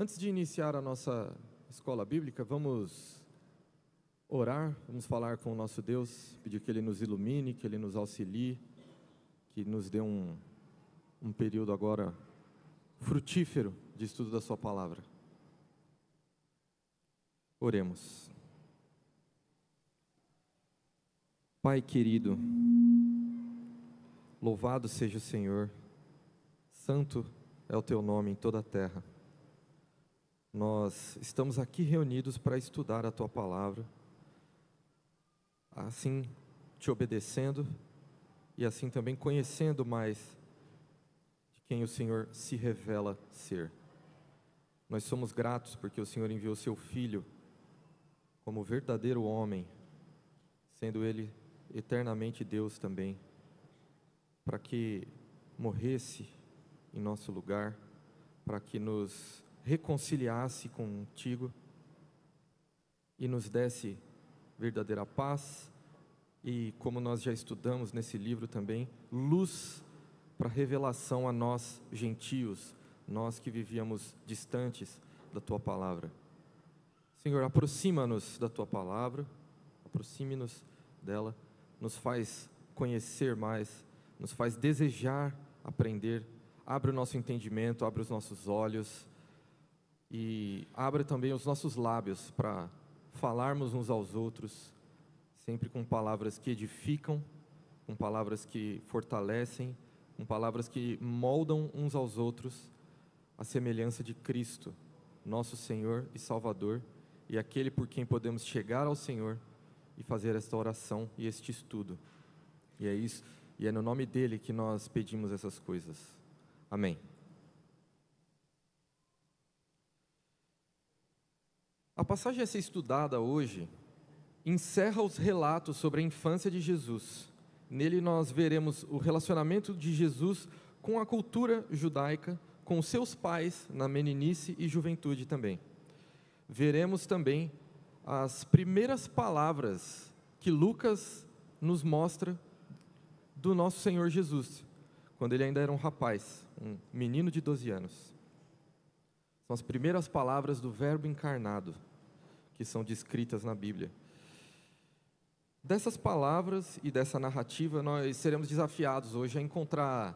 Antes de iniciar a nossa escola bíblica, vamos orar, vamos falar com o nosso Deus, pedir que Ele nos ilumine, que Ele nos auxilie, que nos dê um, um período agora frutífero de estudo da Sua palavra. Oremos. Pai querido, louvado seja o Senhor, santo é o teu nome em toda a terra nós estamos aqui reunidos para estudar a tua palavra, assim te obedecendo e assim também conhecendo mais de quem o Senhor se revela ser. Nós somos gratos porque o Senhor enviou seu filho como verdadeiro homem, sendo ele eternamente Deus também, para que morresse em nosso lugar, para que nos reconciliasse contigo e nos desse verdadeira paz e, como nós já estudamos nesse livro também, luz para revelação a nós gentios, nós que vivíamos distantes da tua palavra. Senhor, aproxima-nos da tua palavra, aproxime-nos dela, nos faz conhecer mais, nos faz desejar aprender, abre o nosso entendimento, abre os nossos olhos e abra também os nossos lábios para falarmos uns aos outros, sempre com palavras que edificam, com palavras que fortalecem, com palavras que moldam uns aos outros a semelhança de Cristo, nosso Senhor e Salvador, e aquele por quem podemos chegar ao Senhor e fazer esta oração e este estudo. E é isso, e é no nome dele que nós pedimos essas coisas. Amém. A passagem a ser estudada hoje encerra os relatos sobre a infância de Jesus. Nele nós veremos o relacionamento de Jesus com a cultura judaica, com seus pais na meninice e juventude também. Veremos também as primeiras palavras que Lucas nos mostra do nosso Senhor Jesus, quando ele ainda era um rapaz, um menino de 12 anos. São as primeiras palavras do Verbo encarnado que são descritas na Bíblia. Dessas palavras e dessa narrativa, nós seremos desafiados hoje a encontrar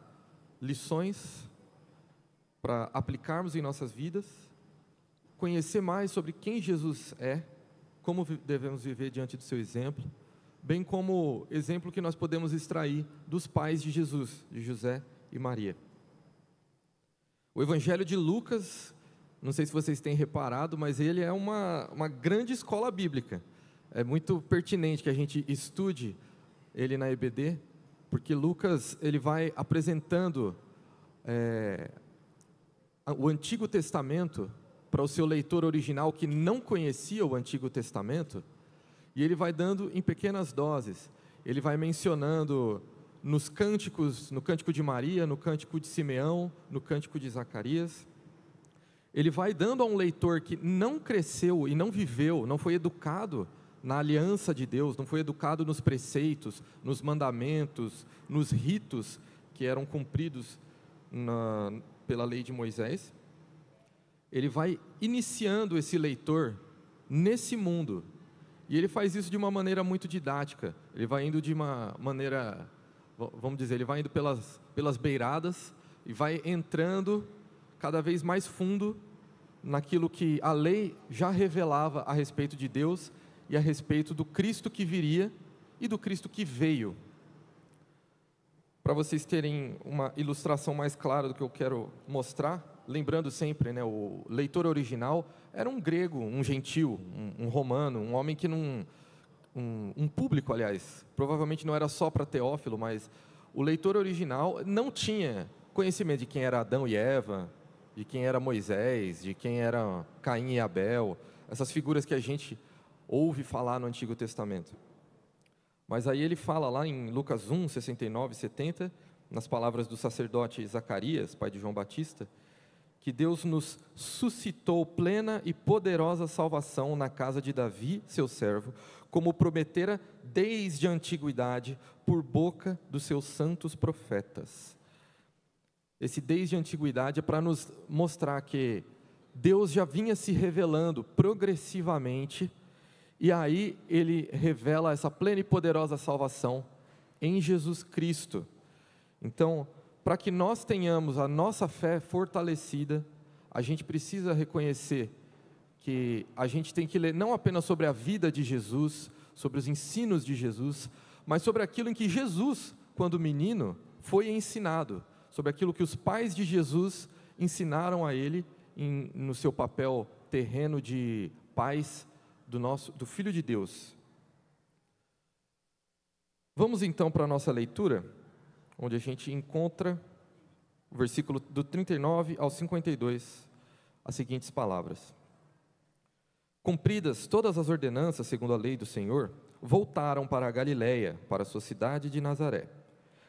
lições para aplicarmos em nossas vidas, conhecer mais sobre quem Jesus é, como devemos viver diante do seu exemplo, bem como exemplo que nós podemos extrair dos pais de Jesus, de José e Maria. O Evangelho de Lucas não sei se vocês têm reparado, mas ele é uma, uma grande escola bíblica. É muito pertinente que a gente estude ele na EBD, porque Lucas ele vai apresentando é, o Antigo Testamento para o seu leitor original que não conhecia o Antigo Testamento, e ele vai dando em pequenas doses. Ele vai mencionando nos cânticos, no cântico de Maria, no cântico de Simeão, no cântico de Zacarias ele vai dando a um leitor que não cresceu e não viveu, não foi educado na aliança de Deus, não foi educado nos preceitos, nos mandamentos, nos ritos que eram cumpridos na, pela lei de Moisés, ele vai iniciando esse leitor nesse mundo. E ele faz isso de uma maneira muito didática. Ele vai indo de uma maneira, vamos dizer, ele vai indo pelas, pelas beiradas e vai entrando cada vez mais fundo naquilo que a lei já revelava a respeito de Deus e a respeito do Cristo que viria e do Cristo que veio. Para vocês terem uma ilustração mais clara do que eu quero mostrar, lembrando sempre, né, o leitor original era um grego, um gentil, um, um romano, um homem que não. Um, um público, aliás, provavelmente não era só para Teófilo, mas o leitor original não tinha conhecimento de quem era Adão e Eva, de quem era Moisés, de quem era Caim e Abel, essas figuras que a gente ouve falar no Antigo Testamento. Mas aí ele fala lá em Lucas 1, 69 e 70, nas palavras do sacerdote Zacarias, pai de João Batista, que Deus nos suscitou plena e poderosa salvação na casa de Davi, seu servo, como prometera desde a antiguidade, por boca dos seus santos profetas. Esse desde a antiguidade é para nos mostrar que Deus já vinha se revelando progressivamente, e aí ele revela essa plena e poderosa salvação em Jesus Cristo. Então, para que nós tenhamos a nossa fé fortalecida, a gente precisa reconhecer que a gente tem que ler não apenas sobre a vida de Jesus, sobre os ensinos de Jesus, mas sobre aquilo em que Jesus, quando menino, foi ensinado sobre aquilo que os pais de Jesus ensinaram a ele em, no seu papel terreno de pais do nosso do filho de Deus. Vamos então para a nossa leitura, onde a gente encontra o versículo do 39 ao 52, as seguintes palavras: Cumpridas todas as ordenanças segundo a lei do Senhor, voltaram para a Galiléia, para a sua cidade de Nazaré.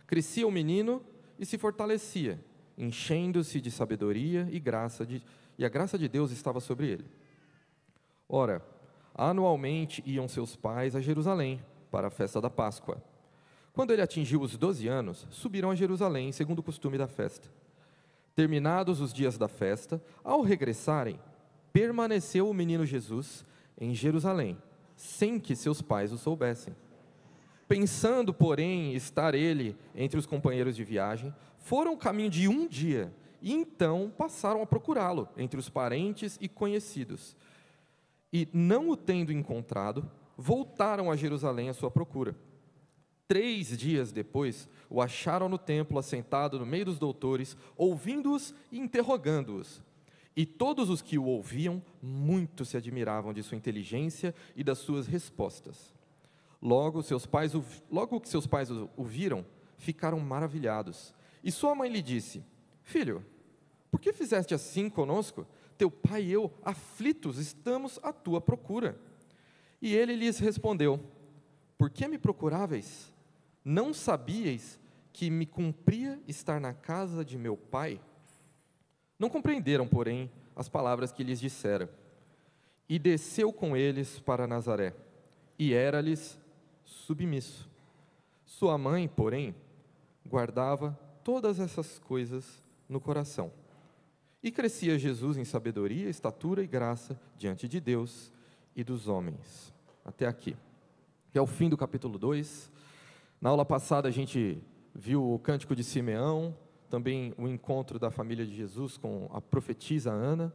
Crescia o menino e se fortalecia, enchendo-se de sabedoria e graça de, e a graça de Deus estava sobre ele. Ora, anualmente iam seus pais a Jerusalém para a festa da Páscoa. Quando ele atingiu os doze anos, subiram a Jerusalém, segundo o costume da festa. Terminados os dias da festa, ao regressarem, permaneceu o menino Jesus em Jerusalém, sem que seus pais o soubessem. Pensando, porém, estar ele entre os companheiros de viagem, foram o caminho de um dia e então passaram a procurá-lo entre os parentes e conhecidos. E, não o tendo encontrado, voltaram a Jerusalém à sua procura. Três dias depois, o acharam no templo, assentado no meio dos doutores, ouvindo-os e interrogando-os. E todos os que o ouviam muito se admiravam de sua inteligência e das suas respostas. Logo, seus pais logo que seus pais o, o viram, ficaram maravilhados. E sua mãe lhe disse: Filho, por que fizeste assim conosco? Teu pai e eu, aflitos, estamos à tua procura. E ele lhes respondeu: Por que me procuráveis? Não sabíeis que me cumpria estar na casa de meu pai? Não compreenderam, porém, as palavras que lhes dissera. E desceu com eles para Nazaré, e era-lhes submisso. Sua mãe, porém, guardava todas essas coisas no coração. E crescia Jesus em sabedoria, estatura e graça diante de Deus e dos homens. Até aqui. é o fim do capítulo 2. Na aula passada a gente viu o cântico de Simeão, também o encontro da família de Jesus com a profetisa Ana.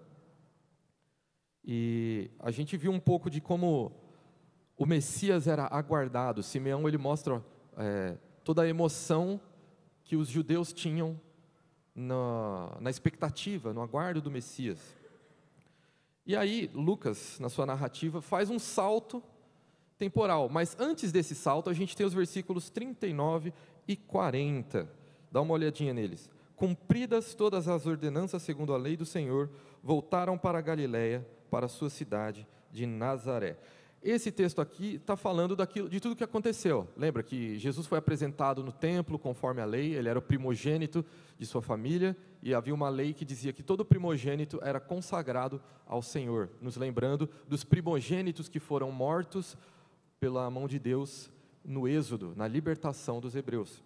E a gente viu um pouco de como o Messias era aguardado. Simeão ele mostra é, toda a emoção que os judeus tinham na, na expectativa, no aguardo do Messias. E aí, Lucas, na sua narrativa, faz um salto temporal, mas antes desse salto, a gente tem os versículos 39 e 40. Dá uma olhadinha neles. Cumpridas todas as ordenanças segundo a lei do Senhor, voltaram para Galiléia, para sua cidade de Nazaré. Esse texto aqui está falando daquilo, de tudo o que aconteceu. Lembra que Jesus foi apresentado no templo conforme a lei, ele era o primogênito de sua família, e havia uma lei que dizia que todo primogênito era consagrado ao Senhor, nos lembrando dos primogênitos que foram mortos pela mão de Deus no Êxodo, na libertação dos hebreus.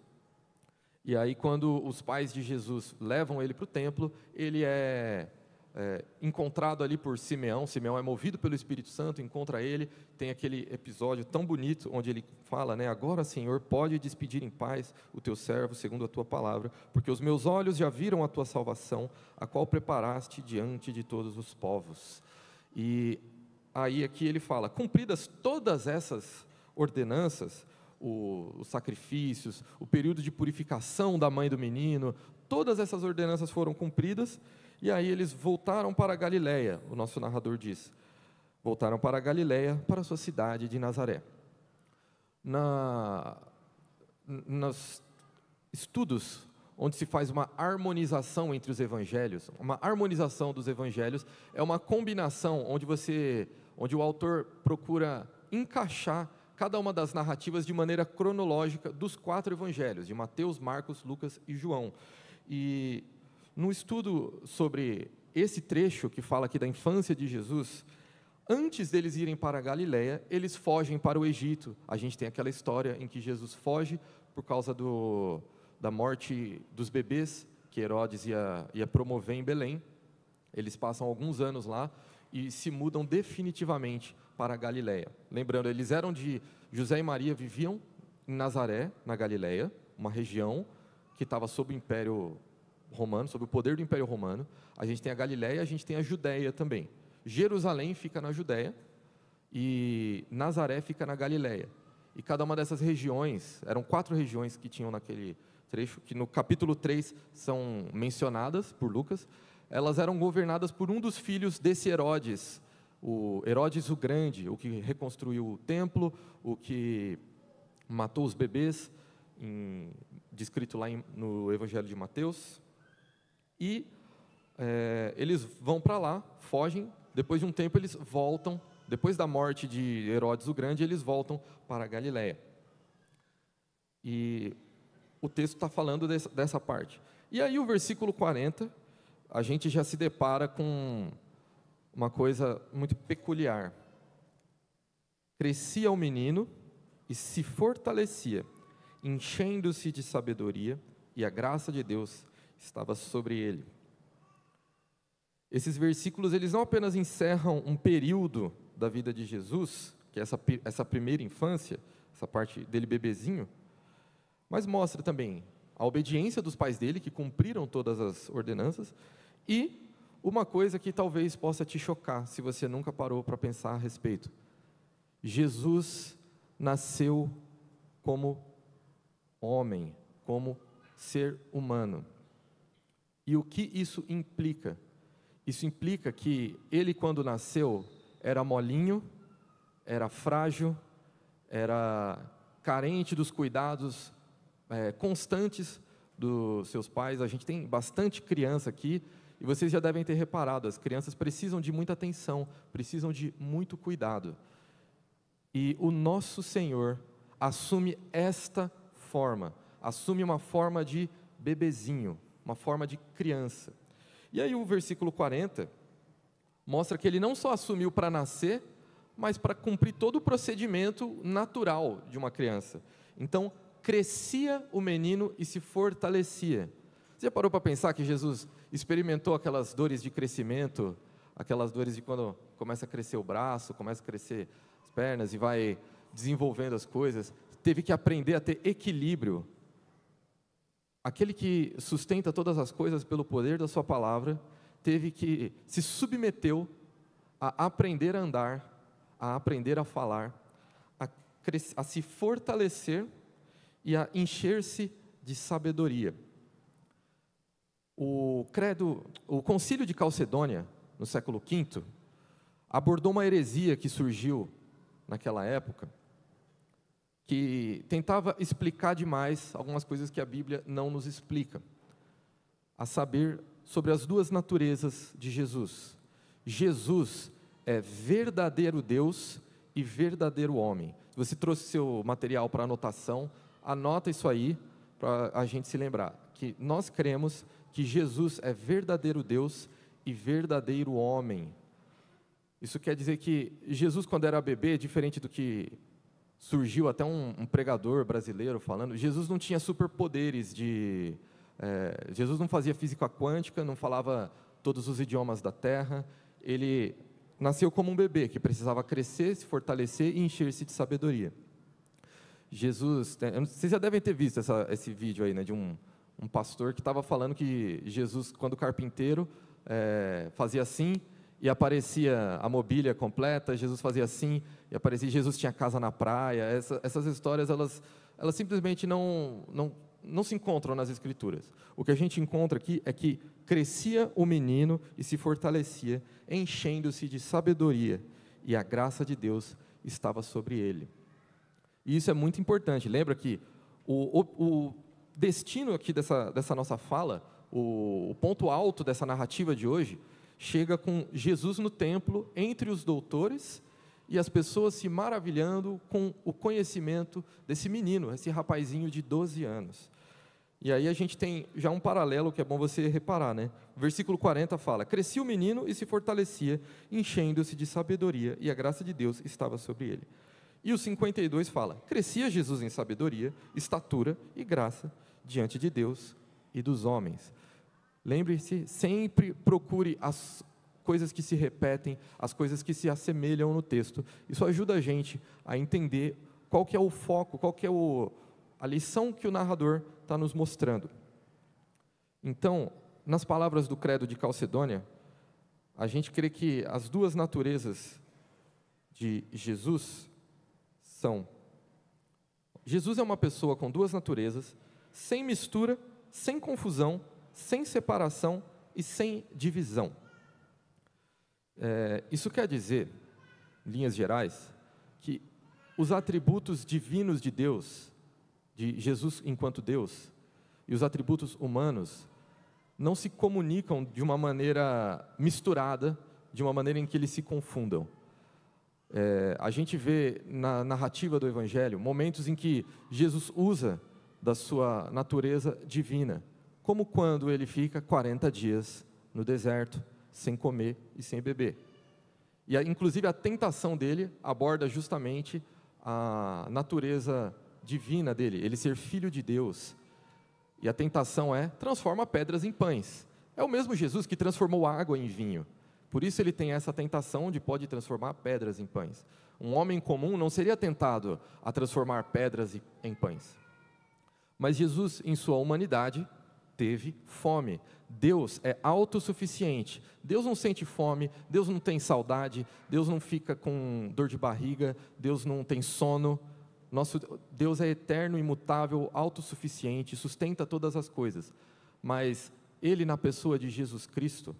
E aí, quando os pais de Jesus levam ele para o templo, ele é é, encontrado ali por Simeão, Simeão é movido pelo Espírito Santo, encontra ele, tem aquele episódio tão bonito onde ele fala, né, agora Senhor, pode despedir em paz o teu servo segundo a tua palavra, porque os meus olhos já viram a tua salvação, a qual preparaste diante de todos os povos. E aí aqui ele fala, cumpridas todas essas ordenanças, o, os sacrifícios, o período de purificação da mãe do menino, todas essas ordenanças foram cumpridas, e aí eles voltaram para Galiléia, o nosso narrador diz. Voltaram para Galiléia, para a sua cidade de Nazaré. Na, nos estudos onde se faz uma harmonização entre os evangelhos, uma harmonização dos evangelhos é uma combinação onde você, onde o autor procura encaixar cada uma das narrativas de maneira cronológica dos quatro evangelhos, de Mateus, Marcos, Lucas e João. E no estudo sobre esse trecho que fala aqui da infância de Jesus, antes deles irem para a Galiléia, eles fogem para o Egito. A gente tem aquela história em que Jesus foge por causa do, da morte dos bebês que Herodes ia, ia promover em Belém. Eles passam alguns anos lá e se mudam definitivamente para a Galiléia. Lembrando, eles eram de José e Maria viviam em Nazaré, na Galiléia, uma região que estava sob o império romano, sobre o poder do Império Romano. A gente tem a Galiléia, a gente tem a Judéia também. Jerusalém fica na Judéia e Nazaré fica na Galiléia. E cada uma dessas regiões, eram quatro regiões que tinham naquele trecho, que no capítulo 3 são mencionadas por Lucas, elas eram governadas por um dos filhos desse Herodes, o Herodes o Grande, o que reconstruiu o templo, o que matou os bebês, em, descrito lá em, no Evangelho de Mateus. E é, eles vão para lá, fogem. Depois de um tempo, eles voltam. Depois da morte de Herodes o Grande, eles voltam para a Galiléia. E o texto está falando dessa, dessa parte. E aí, o versículo 40, a gente já se depara com uma coisa muito peculiar. Crescia o menino e se fortalecia, enchendo-se de sabedoria, e a graça de Deus estava sobre ele. Esses versículos, eles não apenas encerram um período da vida de Jesus, que é essa, essa primeira infância, essa parte dele bebezinho, mas mostra também a obediência dos pais dele, que cumpriram todas as ordenanças, e uma coisa que talvez possa te chocar, se você nunca parou para pensar a respeito. Jesus nasceu como homem, como ser humano. E o que isso implica? Isso implica que ele, quando nasceu, era molinho, era frágil, era carente dos cuidados é, constantes dos seus pais. A gente tem bastante criança aqui e vocês já devem ter reparado: as crianças precisam de muita atenção, precisam de muito cuidado. E o nosso Senhor assume esta forma, assume uma forma de bebezinho, uma forma de criança. E aí o versículo 40 mostra que ele não só assumiu para nascer, mas para cumprir todo o procedimento natural de uma criança. Então, crescia o menino e se fortalecia. Você parou para pensar que Jesus experimentou aquelas dores de crescimento, aquelas dores de quando começa a crescer o braço, começa a crescer as pernas e vai desenvolvendo as coisas? Teve que aprender a ter equilíbrio aquele que sustenta todas as coisas pelo poder da sua palavra, teve que se submeteu a aprender a andar, a aprender a falar, a, a se fortalecer e a encher-se de sabedoria. O credo, o Concílio de Calcedônia, no século V, abordou uma heresia que surgiu naquela época, que tentava explicar demais algumas coisas que a Bíblia não nos explica, a saber sobre as duas naturezas de Jesus. Jesus é verdadeiro Deus e verdadeiro homem. você trouxe seu material para anotação, anota isso aí para a gente se lembrar que nós cremos que Jesus é verdadeiro Deus e verdadeiro homem. Isso quer dizer que Jesus, quando era bebê, diferente do que surgiu até um, um pregador brasileiro falando, Jesus não tinha superpoderes de... É, Jesus não fazia física quântica, não falava todos os idiomas da terra, ele nasceu como um bebê que precisava crescer, se fortalecer e encher-se de sabedoria. Jesus, né, vocês já devem ter visto essa, esse vídeo aí, né, de um, um pastor que estava falando que Jesus, quando carpinteiro, é, fazia assim, e aparecia a mobília completa, Jesus fazia assim, e aparecia Jesus tinha casa na praia. Essa, essas histórias, elas, elas simplesmente não, não, não se encontram nas Escrituras. O que a gente encontra aqui é que crescia o menino e se fortalecia, enchendo-se de sabedoria, e a graça de Deus estava sobre ele. E isso é muito importante. Lembra que o, o, o destino aqui dessa, dessa nossa fala, o, o ponto alto dessa narrativa de hoje, chega com Jesus no templo, entre os doutores, e as pessoas se maravilhando com o conhecimento desse menino, esse rapazinho de 12 anos. E aí a gente tem já um paralelo que é bom você reparar, né? versículo 40 fala: Crescia o menino e se fortalecia, enchendo-se de sabedoria, e a graça de Deus estava sobre ele. E o 52 fala: Crescia Jesus em sabedoria, estatura e graça diante de Deus e dos homens. Lembre-se, sempre procure as coisas que se repetem, as coisas que se assemelham no texto. Isso ajuda a gente a entender qual que é o foco, qual que é o, a lição que o narrador está nos mostrando. Então, nas palavras do credo de Calcedônia, a gente crê que as duas naturezas de Jesus são Jesus é uma pessoa com duas naturezas, sem mistura, sem confusão sem separação e sem divisão. É, isso quer dizer, em linhas gerais, que os atributos divinos de Deus, de Jesus enquanto Deus, e os atributos humanos, não se comunicam de uma maneira misturada, de uma maneira em que eles se confundam. É, a gente vê na narrativa do Evangelho momentos em que Jesus usa da sua natureza divina como quando ele fica 40 dias no deserto, sem comer e sem beber. E, inclusive, a tentação dele aborda justamente a natureza divina dele, ele ser filho de Deus. E a tentação é: transforma pedras em pães. É o mesmo Jesus que transformou água em vinho. Por isso ele tem essa tentação de pode transformar pedras em pães. Um homem comum não seria tentado a transformar pedras em pães. Mas Jesus, em sua humanidade, teve fome. Deus é autossuficiente. Deus não sente fome, Deus não tem saudade, Deus não fica com dor de barriga, Deus não tem sono. Nosso Deus é eterno, imutável, autossuficiente, sustenta todas as coisas. Mas ele na pessoa de Jesus Cristo,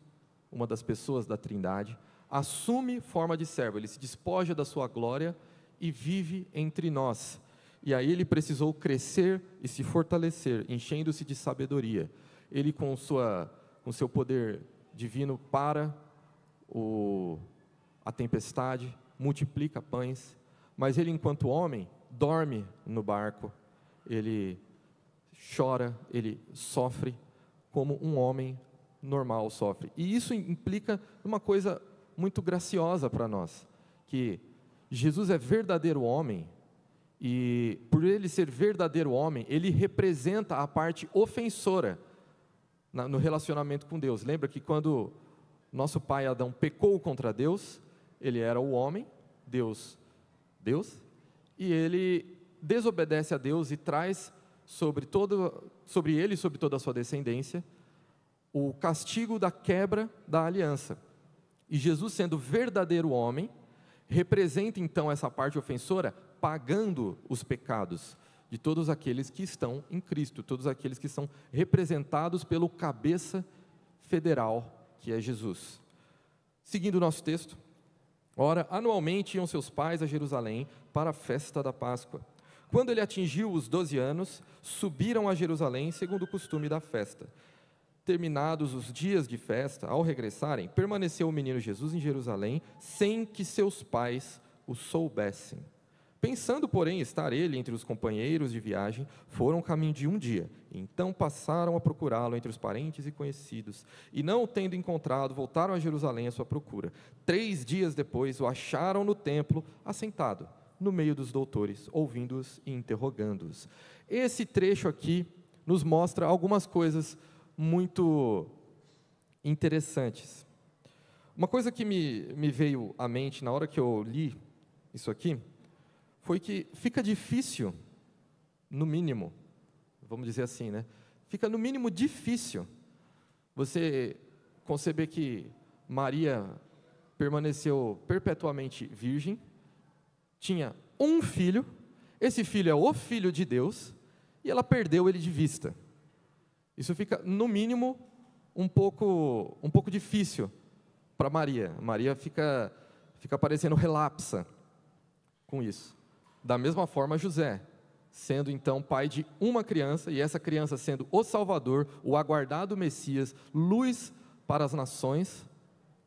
uma das pessoas da Trindade, assume forma de servo, ele se despoja da sua glória e vive entre nós. E aí ele precisou crescer e se fortalecer, enchendo-se de sabedoria. Ele, com, sua, com seu poder divino, para o, a tempestade, multiplica pães, mas ele, enquanto homem, dorme no barco, ele chora, ele sofre como um homem normal sofre. E isso implica uma coisa muito graciosa para nós, que Jesus é verdadeiro homem, e por ele ser verdadeiro homem, ele representa a parte ofensora no relacionamento com Deus. Lembra que quando nosso pai Adão pecou contra Deus, ele era o homem, Deus, Deus, e ele desobedece a Deus e traz sobre todo sobre ele e sobre toda a sua descendência o castigo da quebra da aliança. E Jesus sendo verdadeiro homem, representa então essa parte ofensora pagando os pecados de todos aqueles que estão em Cristo, todos aqueles que são representados pelo cabeça federal que é Jesus. Seguindo o nosso texto, ora, anualmente iam seus pais a Jerusalém para a festa da Páscoa. Quando ele atingiu os 12 anos, subiram a Jerusalém segundo o costume da festa. Terminados os dias de festa, ao regressarem, permaneceu o menino Jesus em Jerusalém sem que seus pais o soubessem. Pensando, porém, estar ele entre os companheiros de viagem, foram caminho de um dia. Então passaram a procurá-lo entre os parentes e conhecidos. E não o tendo encontrado, voltaram a Jerusalém à sua procura. Três dias depois, o acharam no templo, assentado, no meio dos doutores, ouvindo-os e interrogando-os. Esse trecho aqui nos mostra algumas coisas muito interessantes. Uma coisa que me, me veio à mente na hora que eu li isso aqui foi que fica difícil, no mínimo, vamos dizer assim, né? Fica no mínimo difícil você conceber que Maria permaneceu perpetuamente virgem, tinha um filho, esse filho é o filho de Deus, e ela perdeu ele de vista. Isso fica, no mínimo, um pouco, um pouco difícil para Maria. Maria fica, fica parecendo relapsa com isso. Da mesma forma, José, sendo então pai de uma criança, e essa criança sendo o Salvador, o aguardado Messias, luz para as nações,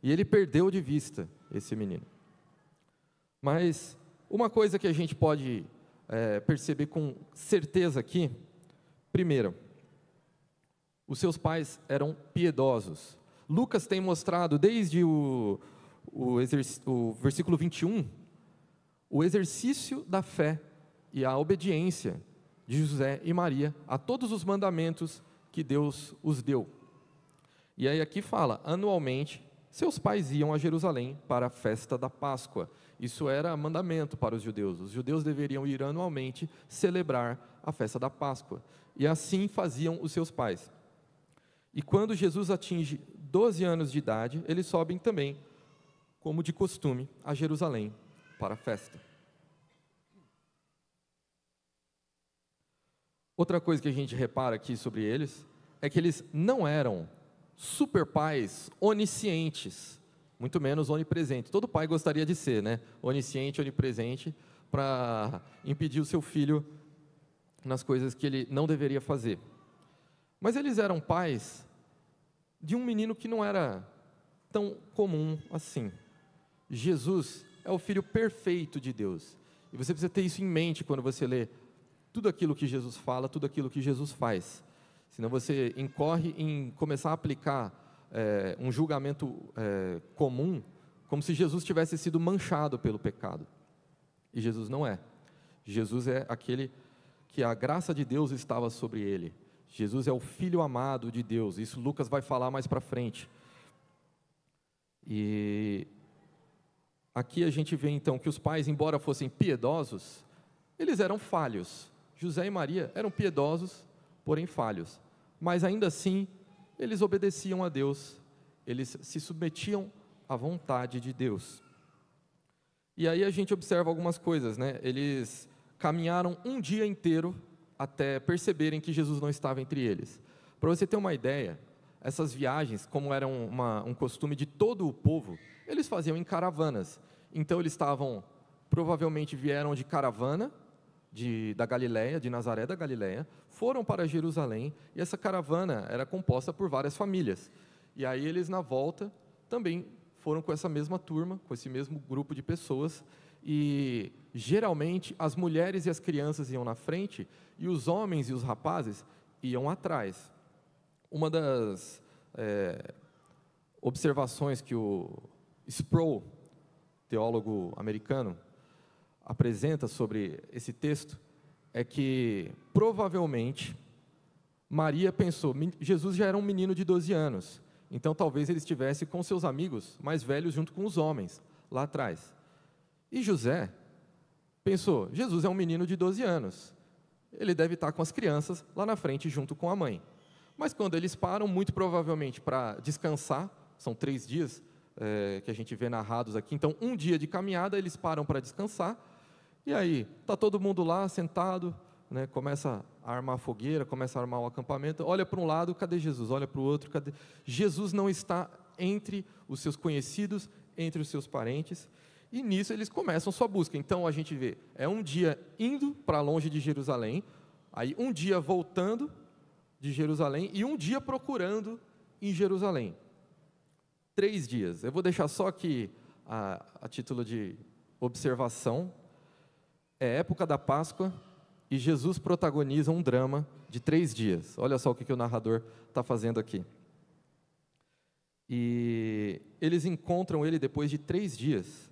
e ele perdeu de vista esse menino. Mas uma coisa que a gente pode é, perceber com certeza aqui, primeiro, os seus pais eram piedosos. Lucas tem mostrado desde o, o, o versículo 21 o exercício da fé e a obediência de José e Maria a todos os mandamentos que Deus os deu. E aí aqui fala, anualmente, seus pais iam a Jerusalém para a festa da Páscoa. Isso era mandamento para os judeus. Os judeus deveriam ir anualmente celebrar a festa da Páscoa. E assim faziam os seus pais. E quando Jesus atinge 12 anos de idade, eles sobem também, como de costume, a Jerusalém para a festa. Outra coisa que a gente repara aqui sobre eles é que eles não eram super pais oniscientes, muito menos onipresentes. Todo pai gostaria de ser, né? Onisciente, onipresente, para impedir o seu filho nas coisas que ele não deveria fazer. Mas eles eram pais de um menino que não era tão comum assim. Jesus é o filho perfeito de Deus. E você precisa ter isso em mente quando você lê tudo aquilo que Jesus fala, tudo aquilo que Jesus faz. Senão você incorre em começar a aplicar é, um julgamento é, comum, como se Jesus tivesse sido manchado pelo pecado. E Jesus não é. Jesus é aquele que a graça de Deus estava sobre ele. Jesus é o filho amado de Deus. Isso Lucas vai falar mais para frente. E Aqui a gente vê então que os pais, embora fossem piedosos, eles eram falhos. José e Maria eram piedosos, porém falhos. Mas ainda assim, eles obedeciam a Deus, eles se submetiam à vontade de Deus. E aí a gente observa algumas coisas, né? Eles caminharam um dia inteiro até perceberem que Jesus não estava entre eles. Para você ter uma ideia, essas viagens, como era uma, um costume de todo o povo, eles faziam em caravanas. Então eles estavam, provavelmente vieram de caravana de, da Galiléia, de Nazaré da Galiléia, foram para Jerusalém e essa caravana era composta por várias famílias. E aí eles na volta também foram com essa mesma turma, com esse mesmo grupo de pessoas e geralmente as mulheres e as crianças iam na frente e os homens e os rapazes iam atrás. Uma das é, observações que o Sproul, teólogo americano, apresenta sobre esse texto é que provavelmente Maria pensou, Jesus já era um menino de 12 anos, então talvez ele estivesse com seus amigos mais velhos junto com os homens lá atrás. E José pensou, Jesus é um menino de 12 anos, ele deve estar com as crianças lá na frente junto com a mãe. Mas quando eles param, muito provavelmente para descansar, são três dias é, que a gente vê narrados aqui. Então, um dia de caminhada, eles param para descansar. E aí, está todo mundo lá sentado, né, começa a armar a fogueira, começa a armar o acampamento. Olha para um lado, cadê Jesus? Olha para o outro, cadê? Jesus não está entre os seus conhecidos, entre os seus parentes. E nisso eles começam sua busca. Então a gente vê, é um dia indo para longe de Jerusalém, aí um dia voltando de Jerusalém e um dia procurando em Jerusalém três dias. Eu vou deixar só aqui a, a título de observação. É época da Páscoa e Jesus protagoniza um drama de três dias. Olha só o que, que o narrador está fazendo aqui. E eles encontram ele depois de três dias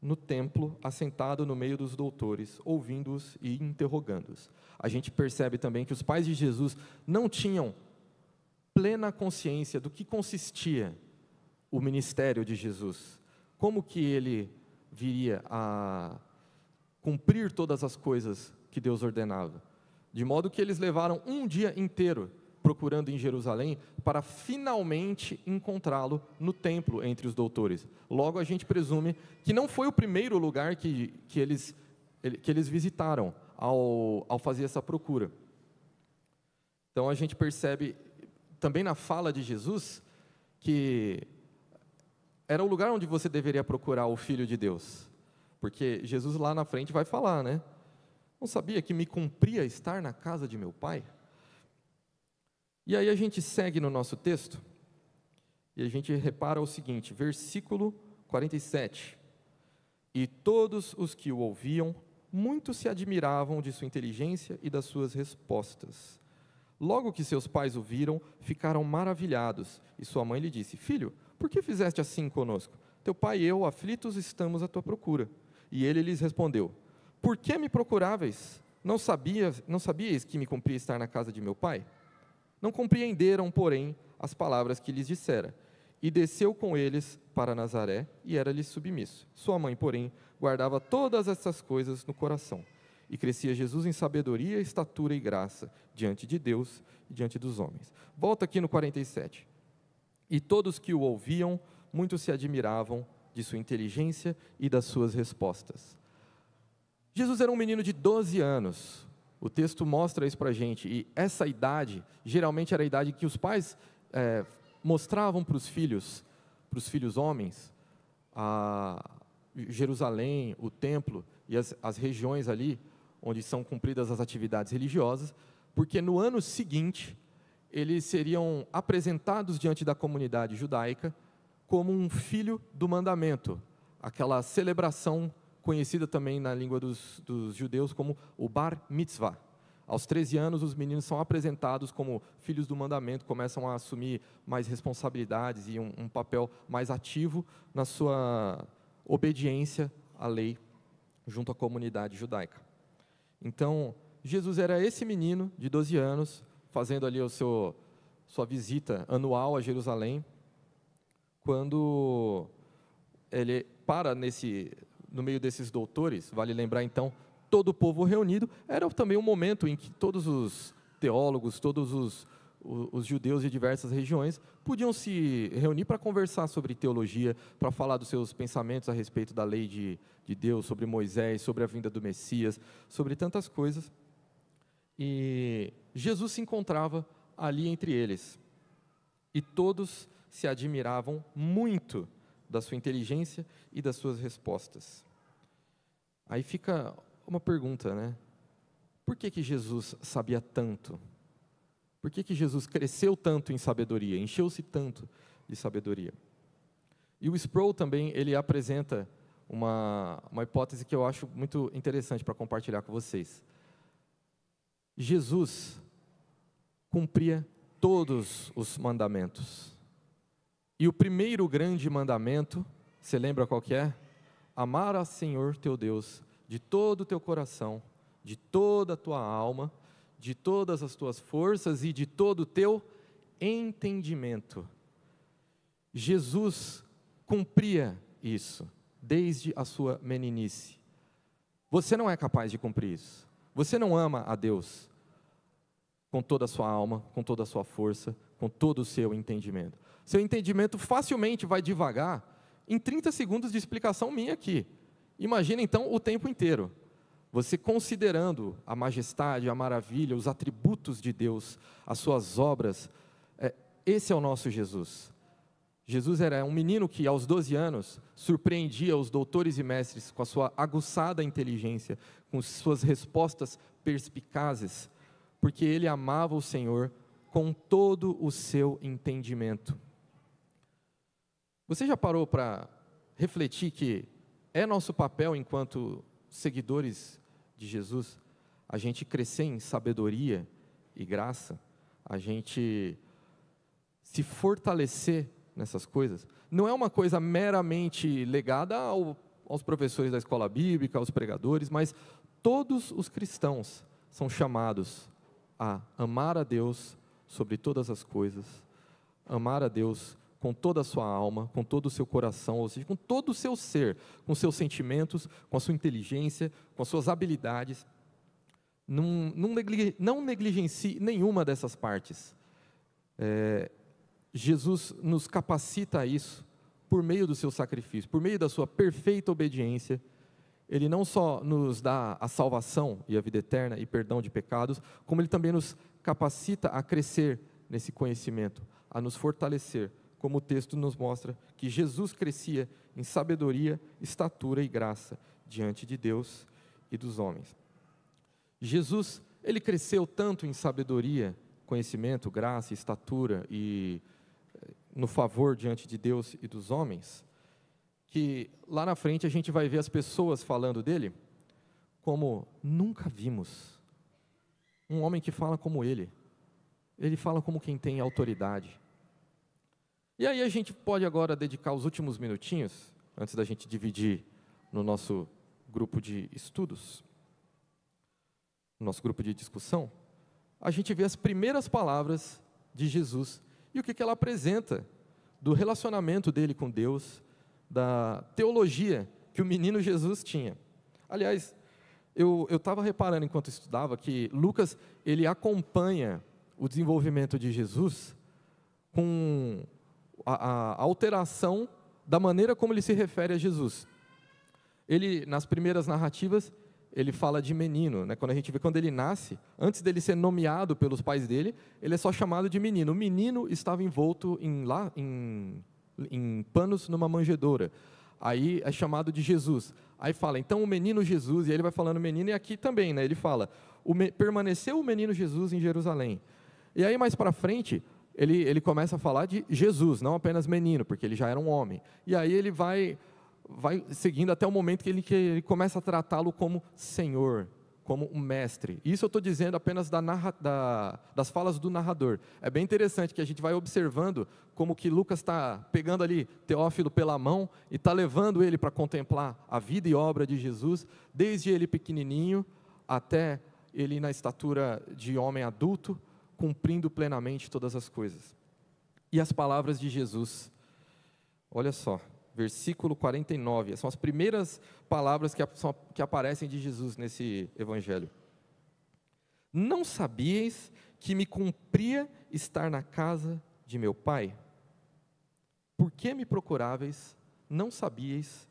no templo, assentado no meio dos doutores, ouvindo-os e interrogando-os. A gente percebe também que os pais de Jesus não tinham plena consciência do que consistia o ministério de Jesus. Como que ele viria a cumprir todas as coisas que Deus ordenava? De modo que eles levaram um dia inteiro procurando em Jerusalém para finalmente encontrá-lo no templo entre os doutores. Logo, a gente presume que não foi o primeiro lugar que, que, eles, que eles visitaram ao, ao fazer essa procura. Então, a gente percebe também na fala de Jesus que era o lugar onde você deveria procurar o Filho de Deus. Porque Jesus lá na frente vai falar, né? Não sabia que me cumpria estar na casa de meu pai? E aí a gente segue no nosso texto e a gente repara o seguinte, versículo 47. E todos os que o ouviam muito se admiravam de sua inteligência e das suas respostas. Logo que seus pais o viram, ficaram maravilhados, e sua mãe lhe disse: Filho, por que fizeste assim conosco? Teu pai e eu, aflitos, estamos à tua procura. E ele lhes respondeu: Por que me procuráveis? Não, sabia, não sabiais que me cumpria estar na casa de meu pai? Não compreenderam, porém, as palavras que lhes dissera. E desceu com eles para Nazaré e era-lhes submisso. Sua mãe, porém, guardava todas essas coisas no coração. E crescia Jesus em sabedoria, estatura e graça diante de Deus e diante dos homens. Volta aqui no 47. E todos que o ouviam, muito se admiravam de sua inteligência e das suas respostas. Jesus era um menino de 12 anos. O texto mostra isso para a gente. E essa idade, geralmente era a idade que os pais é, mostravam para os filhos, para os filhos homens, a Jerusalém, o templo e as, as regiões ali onde são cumpridas as atividades religiosas, porque no ano seguinte eles seriam apresentados diante da comunidade judaica como um filho do mandamento, aquela celebração conhecida também na língua dos, dos judeus como o Bar Mitzvah. Aos 13 anos, os meninos são apresentados como filhos do mandamento, começam a assumir mais responsabilidades e um, um papel mais ativo na sua obediência à lei junto à comunidade judaica. Então, Jesus era esse menino de 12 anos, fazendo ali o seu, sua visita anual a Jerusalém, quando ele para nesse, no meio desses doutores, vale lembrar então, todo o povo reunido, era também um momento em que todos os teólogos, todos os os judeus de diversas regiões podiam se reunir para conversar sobre teologia, para falar dos seus pensamentos a respeito da lei de, de Deus, sobre Moisés, sobre a vinda do Messias, sobre tantas coisas. E Jesus se encontrava ali entre eles. E todos se admiravam muito da sua inteligência e das suas respostas. Aí fica uma pergunta, né? Por que, que Jesus sabia tanto? Por que, que Jesus cresceu tanto em sabedoria, encheu-se tanto de sabedoria? E o Sproul também, ele apresenta uma, uma hipótese que eu acho muito interessante para compartilhar com vocês. Jesus cumpria todos os mandamentos. E o primeiro grande mandamento, você lembra qual que é? Amar a Senhor teu Deus de todo o teu coração, de toda a tua alma de todas as tuas forças e de todo o teu entendimento. Jesus cumpria isso desde a sua meninice. Você não é capaz de cumprir isso. Você não ama a Deus com toda a sua alma, com toda a sua força, com todo o seu entendimento. Seu entendimento facilmente vai devagar em 30 segundos de explicação minha aqui. Imagina então o tempo inteiro você considerando a majestade, a maravilha, os atributos de Deus, as suas obras, é, esse é o nosso Jesus. Jesus era um menino que, aos 12 anos, surpreendia os doutores e mestres com a sua aguçada inteligência, com suas respostas perspicazes, porque ele amava o Senhor com todo o seu entendimento. Você já parou para refletir que é nosso papel enquanto seguidores de Jesus, a gente crescer em sabedoria e graça, a gente se fortalecer nessas coisas, não é uma coisa meramente legada ao, aos professores da escola bíblica, aos pregadores, mas todos os cristãos são chamados a amar a Deus sobre todas as coisas, amar a Deus com toda a sua alma, com todo o seu coração, ou seja, com todo o seu ser, com seus sentimentos, com a sua inteligência, com as suas habilidades. Não, negli, não negligencie nenhuma dessas partes. É, Jesus nos capacita a isso por meio do seu sacrifício, por meio da sua perfeita obediência. Ele não só nos dá a salvação e a vida eterna e perdão de pecados, como ele também nos capacita a crescer nesse conhecimento, a nos fortalecer como o texto nos mostra, que Jesus crescia em sabedoria, estatura e graça diante de Deus e dos homens. Jesus, ele cresceu tanto em sabedoria, conhecimento, graça, estatura e eh, no favor diante de Deus e dos homens, que lá na frente a gente vai ver as pessoas falando dele como nunca vimos um homem que fala como ele. Ele fala como quem tem autoridade. E aí a gente pode agora dedicar os últimos minutinhos, antes da gente dividir no nosso grupo de estudos, no nosso grupo de discussão, a gente vê as primeiras palavras de Jesus e o que, que ela apresenta do relacionamento dele com Deus, da teologia que o menino Jesus tinha. Aliás, eu estava reparando enquanto estudava que Lucas ele acompanha o desenvolvimento de Jesus com a, a alteração da maneira como ele se refere a Jesus. Ele, nas primeiras narrativas, ele fala de menino, né? Quando a gente vê quando ele nasce, antes dele ser nomeado pelos pais dele, ele é só chamado de menino. O menino estava envolto em lá em, em panos numa manjedoura. Aí é chamado de Jesus. Aí fala, então o menino Jesus, e aí ele vai falando menino, e aqui também, né? Ele fala, o me, permaneceu o menino Jesus em Jerusalém. E aí mais para frente, ele, ele começa a falar de Jesus, não apenas menino, porque ele já era um homem. E aí ele vai, vai seguindo até o momento que ele, que ele começa a tratá-lo como Senhor, como um mestre. Isso eu estou dizendo apenas da narra, da, das falas do narrador. É bem interessante que a gente vai observando como que Lucas está pegando ali Teófilo pela mão e está levando ele para contemplar a vida e obra de Jesus, desde ele pequenininho até ele na estatura de homem adulto, cumprindo plenamente todas as coisas. E as palavras de Jesus, olha só, versículo 49, são as primeiras palavras que, que aparecem de Jesus nesse evangelho. Não sabíeis que me cumpria estar na casa de meu pai? Por que me procuráveis? Não sabíeis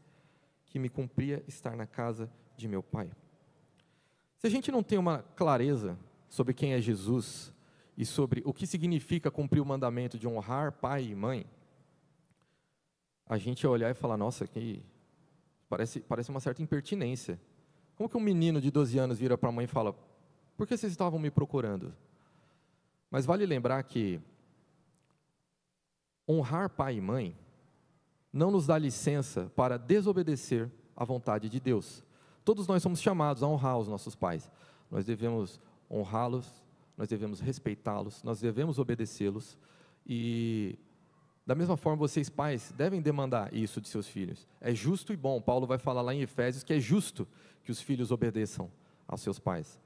que me cumpria estar na casa de meu pai? Se a gente não tem uma clareza sobre quem é Jesus, e sobre o que significa cumprir o mandamento de honrar pai e mãe, a gente ia olhar e falar: nossa, que parece, parece uma certa impertinência. Como que um menino de 12 anos vira para a mãe e fala: por que vocês estavam me procurando? Mas vale lembrar que honrar pai e mãe não nos dá licença para desobedecer à vontade de Deus. Todos nós somos chamados a honrar os nossos pais. Nós devemos honrá-los nós devemos respeitá-los, nós devemos obedecê-los e da mesma forma vocês pais devem demandar isso de seus filhos. É justo e bom. Paulo vai falar lá em Efésios que é justo que os filhos obedeçam aos seus pais.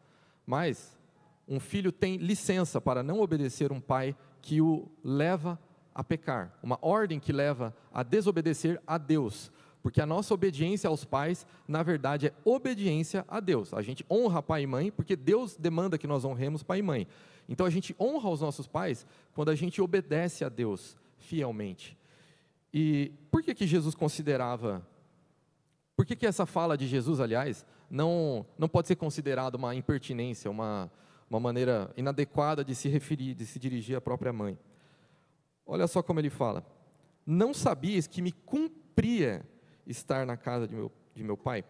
Mas um filho tem licença para não obedecer um pai que o leva a pecar, uma ordem que leva a desobedecer a Deus. Porque a nossa obediência aos pais, na verdade, é obediência a Deus. A gente honra pai e mãe, porque Deus demanda que nós honremos pai e mãe. Então a gente honra os nossos pais quando a gente obedece a Deus fielmente. E por que, que Jesus considerava. Por que, que essa fala de Jesus, aliás, não, não pode ser considerada uma impertinência, uma, uma maneira inadequada de se referir, de se dirigir à própria mãe? Olha só como ele fala: Não sabias que me cumpria estar na casa de meu, de meu pai.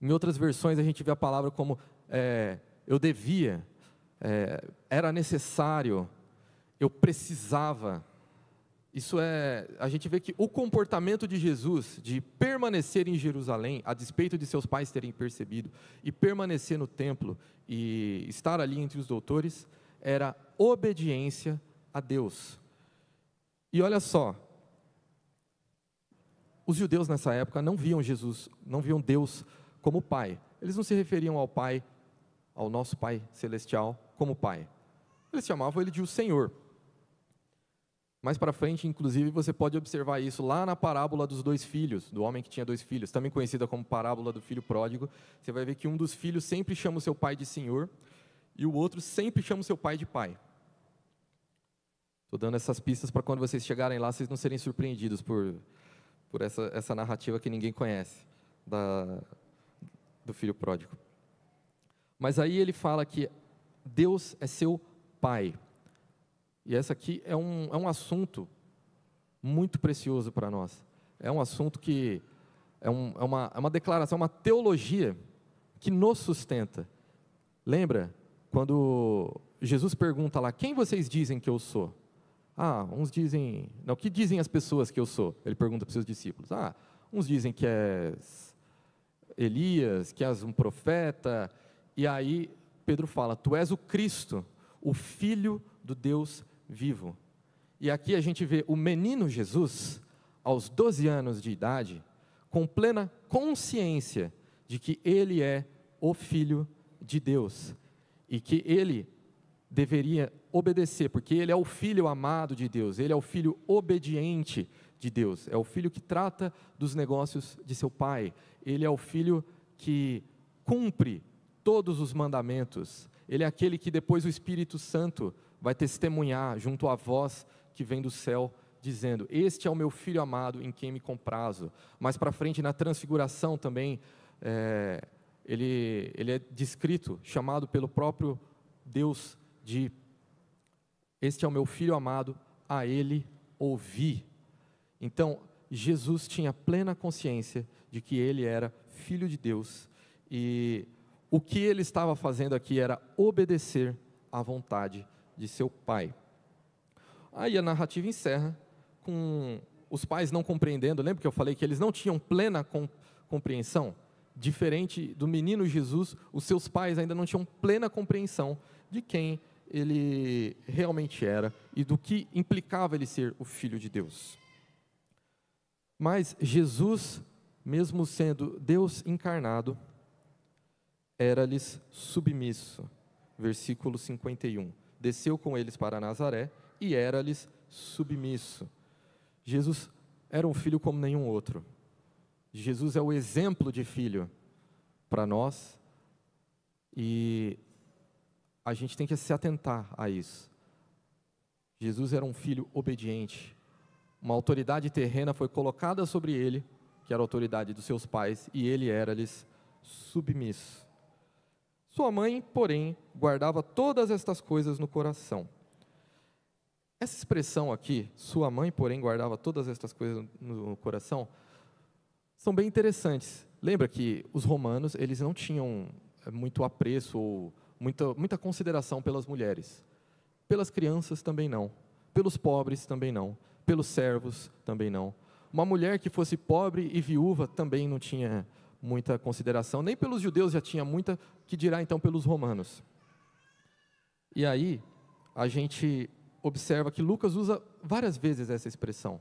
Em outras versões a gente vê a palavra como é, eu devia, é, era necessário, eu precisava. Isso é, a gente vê que o comportamento de Jesus de permanecer em Jerusalém, a despeito de seus pais terem percebido, e permanecer no templo e estar ali entre os doutores, era obediência a Deus. E olha só, os judeus nessa época não viam Jesus, não viam Deus como Pai. Eles não se referiam ao Pai, ao nosso Pai celestial, como Pai. Eles chamavam ele de o Senhor. Mais para frente, inclusive, você pode observar isso lá na parábola dos dois filhos, do homem que tinha dois filhos, também conhecida como parábola do filho pródigo. Você vai ver que um dos filhos sempre chama o seu pai de Senhor e o outro sempre chama o seu pai de pai. Estou dando essas pistas para quando vocês chegarem lá, vocês não serem surpreendidos por por essa, essa narrativa que ninguém conhece da, do filho pródigo. Mas aí ele fala que Deus é seu pai. E essa aqui é um, é um assunto muito precioso para nós. É um assunto que é, um, é, uma, é uma declaração, uma teologia que nos sustenta. Lembra quando Jesus pergunta lá: Quem vocês dizem que eu sou? Ah, uns dizem. Não, o que dizem as pessoas que eu sou? Ele pergunta para os seus discípulos. Ah, uns dizem que és Elias, que és um profeta. E aí Pedro fala: Tu és o Cristo, o Filho do Deus vivo. E aqui a gente vê o menino Jesus, aos 12 anos de idade, com plena consciência de que ele é o Filho de Deus e que ele deveria obedecer, porque ele é o filho amado de Deus, ele é o filho obediente de Deus, é o filho que trata dos negócios de seu pai, ele é o filho que cumpre todos os mandamentos, ele é aquele que depois o Espírito Santo vai testemunhar junto à voz que vem do céu dizendo: Este é o meu filho amado em quem me comprazo. Mais para frente, na transfiguração também, é, ele, ele é descrito, chamado pelo próprio Deus de Este é o meu filho amado, a ele ouvi. Então, Jesus tinha plena consciência de que ele era filho de Deus e o que ele estava fazendo aqui era obedecer à vontade de seu pai. Aí a narrativa encerra com os pais não compreendendo, lembra que eu falei que eles não tinham plena compreensão? Diferente do menino Jesus, os seus pais ainda não tinham plena compreensão de quem ele realmente era e do que implicava ele ser o Filho de Deus. Mas Jesus, mesmo sendo Deus encarnado, era-lhes submisso. Versículo 51. Desceu com eles para Nazaré e era-lhes submisso. Jesus era um filho como nenhum outro. Jesus é o exemplo de filho para nós e a gente tem que se atentar a isso. Jesus era um filho obediente. Uma autoridade terrena foi colocada sobre ele, que era a autoridade dos seus pais, e ele era-lhes submisso. Sua mãe, porém, guardava todas estas coisas no coração. Essa expressão aqui, sua mãe, porém, guardava todas estas coisas no coração, são bem interessantes. Lembra que os romanos, eles não tinham eh, muito apreço ou muita, muita consideração pelas mulheres. Pelas crianças também não. Pelos pobres também não. Pelos servos também não. Uma mulher que fosse pobre e viúva também não tinha muita consideração. Nem pelos judeus já tinha muita, que dirá então pelos romanos. E aí, a gente observa que Lucas usa várias vezes essa expressão.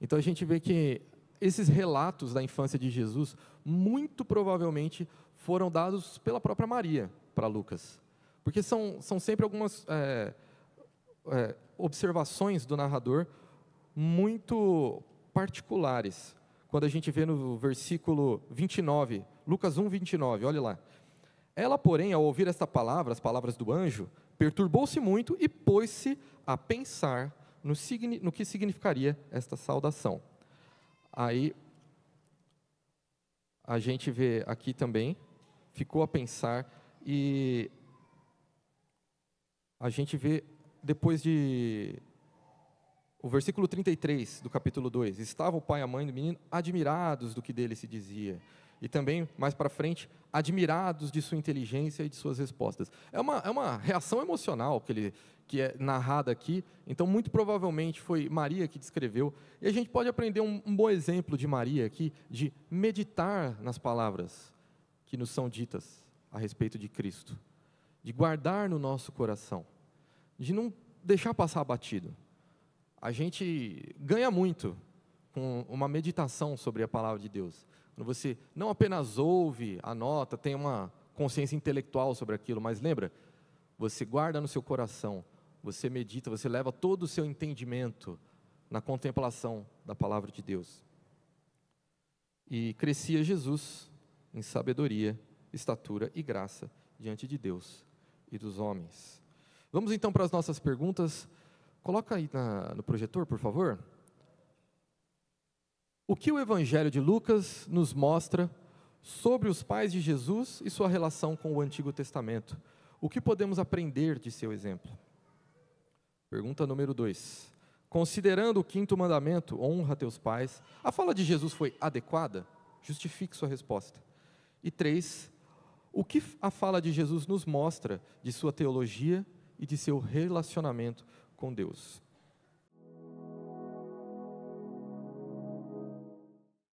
Então a gente vê que esses relatos da infância de Jesus muito provavelmente foram dados pela própria Maria para Lucas. Porque são, são sempre algumas é, é, observações do narrador muito particulares. Quando a gente vê no versículo 29, Lucas 1, 29, olha lá. Ela, porém, ao ouvir esta palavra, as palavras do anjo, perturbou-se muito e pôs-se a pensar no, no que significaria esta saudação. Aí, a gente vê aqui também, ficou a pensar e a gente vê depois de. O versículo 33 do capítulo 2: Estava o pai e a mãe do menino admirados do que dele se dizia. E também, mais para frente, admirados de sua inteligência e de suas respostas. É uma, é uma reação emocional que, ele, que é narrada aqui, então, muito provavelmente foi Maria que descreveu. E a gente pode aprender um, um bom exemplo de Maria aqui, de meditar nas palavras que nos são ditas a respeito de Cristo, de guardar no nosso coração, de não deixar passar batido. A gente ganha muito com uma meditação sobre a palavra de Deus. Quando você não apenas ouve, anota, tem uma consciência intelectual sobre aquilo, mas lembra, você guarda no seu coração, você medita, você leva todo o seu entendimento na contemplação da palavra de Deus. E crescia Jesus em sabedoria estatura e graça diante de Deus e dos homens. Vamos então para as nossas perguntas. Coloca aí na, no projetor, por favor. O que o Evangelho de Lucas nos mostra sobre os pais de Jesus e sua relação com o Antigo Testamento? O que podemos aprender de seu exemplo? Pergunta número 2. Considerando o quinto mandamento, honra teus pais, a fala de Jesus foi adequada? Justifique sua resposta. E três, o que a fala de Jesus nos mostra de sua teologia e de seu relacionamento com Deus?